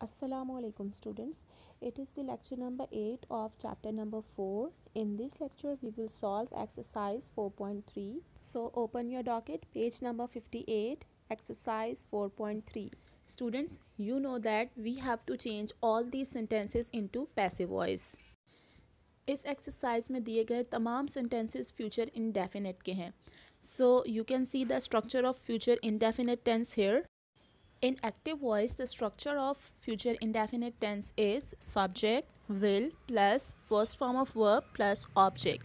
Assalamu alaikum students it is the lecture number 8 of chapter number 4 in this lecture we will solve exercise 4.3 so open your docket page number 58 exercise 4.3 students you know that we have to change all these sentences into passive voice इस exercise में दिए गए तमाम sentences future indefinite के हैं so you can see the structure of future indefinite tense here In active voice, the structure of future indefinite tense is subject, will plus first form of verb plus object.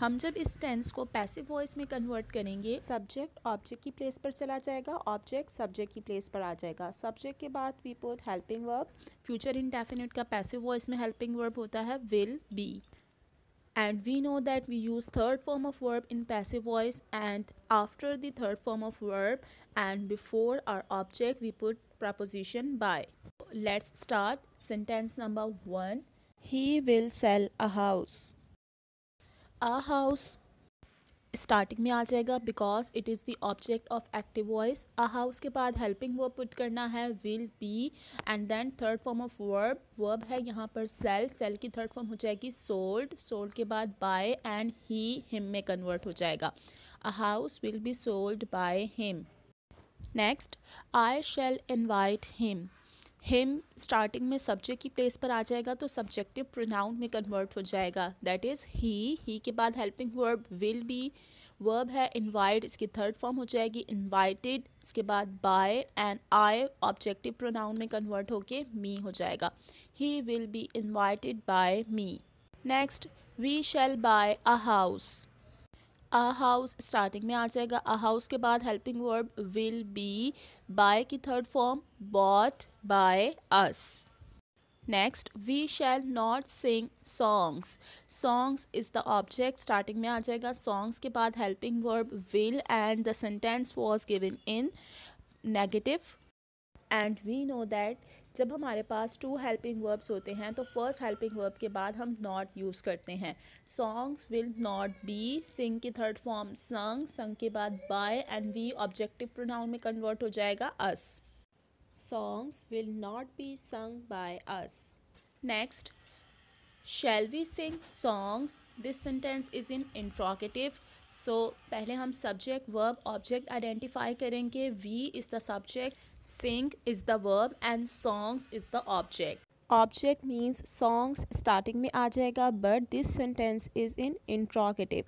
हम जब इस tense को passive voice में convert करेंगे subject object की place पर चला जाएगा ऑब्जेक्ट सब्जेक्ट की प्लेस पर आ जाएगा सब्जेक्ट के बाद we put helping verb future indefinite का पैसिव वॉइस में हेल्पिंग वर्ब होता है will be and we know that we use third form of verb in passive voice and after the third form of verb and before our object we put preposition by let's start sentence number 1 he will sell a house a house starting में आ जाएगा because it is the object of active voice आहा उसके बाद helping verb put करना है will be and then third form of verb verb है यहाँ पर सेल सेल की थर्ड फॉर्म हो जाएगी सोल्ड सोल्ड के बाद बाय एंड ही हिम में कन्वर्ट हो जाएगा a house will be sold by him next I shall invite him him starting में सब्जेक्ट की प्लेस पर आ जाएगा तो सब्जेक्टिव प्रोनाउन में कन्वर्ट हो जाएगा दैट इज़ ही ही के बाद helping verb will be verb है इनवाइट इसकी थर्ड फॉर्म हो जाएगी इन्वाइटेड इसके बाद by and I objective pronoun में कन्वर्ट होके मी हो जाएगा he will be invited by me next we shall buy a house a house starting में आ जाएगा अ हाउस के बाद helping verb will be buy की third form bought by us next we shall not sing songs songs is the object starting में आ जाएगा songs के बाद helping verb will and the sentence was given in negative and we know that जब हमारे पास to helping verbs होते हैं तो फर्स्ट हेल्पिंग वर्ब के बाद हम नॉट यूज़ करते हैं songs will not be sing की थर्ड फॉर्म संग संग के बाद by and we objective pronoun में कन्वर्ट हो जाएगा us songs will not be sung by us next shall we sing songs this sentence is in interrogative so पहले हम subject verb object identify करेंगे we is the subject sing is the verb and songs is the object object means songs starting में आ जाएगा but this sentence is in interrogative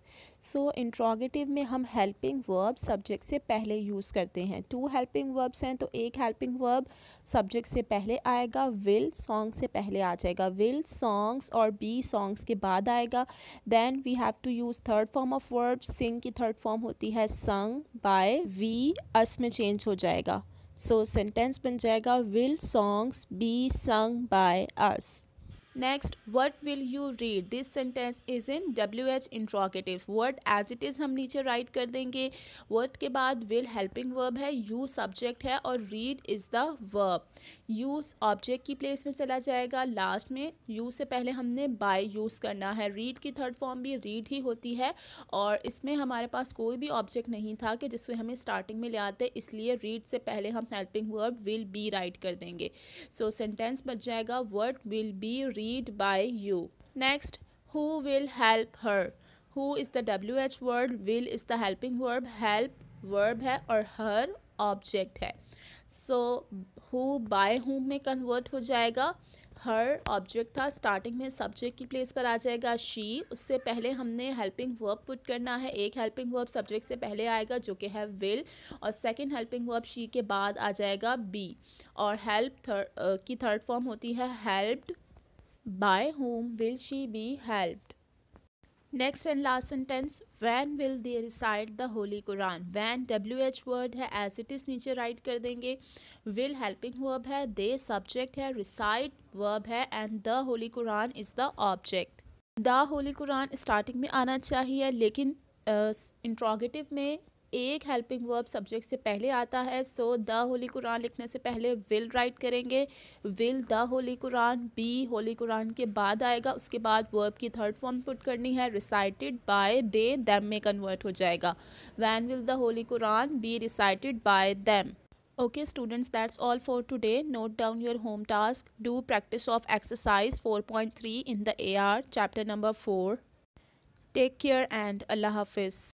so interrogative में हम helping verb subject से पहले use करते हैं टू हेल्पिंग वर्ब्स हैं तो एक हेल्पिंग वर्ब सब्जेक्ट से पहले आएगा विल सॉन्ग से पहले आ जाएगा विल सॉन्ग्स और बी सॉन्ग्स के बाद आएगा then we have to use third form of verb sing की थर्ड फॉर्म होती है संग बाय वी अस में चेंज हो जाएगा So sentence बन जाएगा will songs be sung by us? Next what will you read this sentence is in W H interrogative word as it is हम नीचे write कर देंगे वर्ड के बाद विल हेल्पिंग वर्ब है यू सब्जेक्ट है और read is the verb you object की प्लेस में चला जाएगा लास्ट में यू से पहले हमने बाय यूज़ करना है रीड की थर्ड फॉर्म भी रीड ही होती है और इसमें हमारे पास कोई भी ऑब्जेक्ट नहीं था कि जिसमें हमें स्टार्टिंग में ले आते इसलिए रीड से पहले हम helping verb will be write कर देंगे सो so, सेंटेंस बच जाएगा word will be read by you. Next, who will help her? Who is the WH word? Will is the helping verb. Help verb है और her object है. So, who by whom में convert हो जाएगा हर object था starting में subject की प्लेस पर आ जाएगा शी उससे पहले हमने हेल्पिंग वर्ब पुट करना है एक हेल्पिंग वर्ब सब्जेक्ट से पहले आएगा जो कि है विल और सेकंड हेल्पिंग वर्ब शी के बाद आ जाएगा बी और हेल्प थर्ड की थर्ड फॉर्म होती है helped By whom will she be helped? Next and last sentence, when will they recite the Holy Quran? When WH word है as it is नीचे write कर देंगे will helping verb है they subject है recite verb है and the Holy Quran is the object. The Holy Quran starting में आना चाहिए लेकिन इंट्रोगेटिव uh, में एक हेल्पिंग वर्ब सब्जेक्ट से पहले आता है सो द होली कुरान लिखने से पहले विल राइट करेंगे will the holy Quran be holy Quran के बाद आएगा उसके बाद वर्ब की थर्ड फॉर्म पुट करनी है रिसाइटेड बाय दे देम में कन्वर्ट हो जाएगा when will the holy Quran be recited by them okay students that's all for today note down your home task do practice of exercise 4.3 in A R chapter number four take care and अल्लाह हाफिज़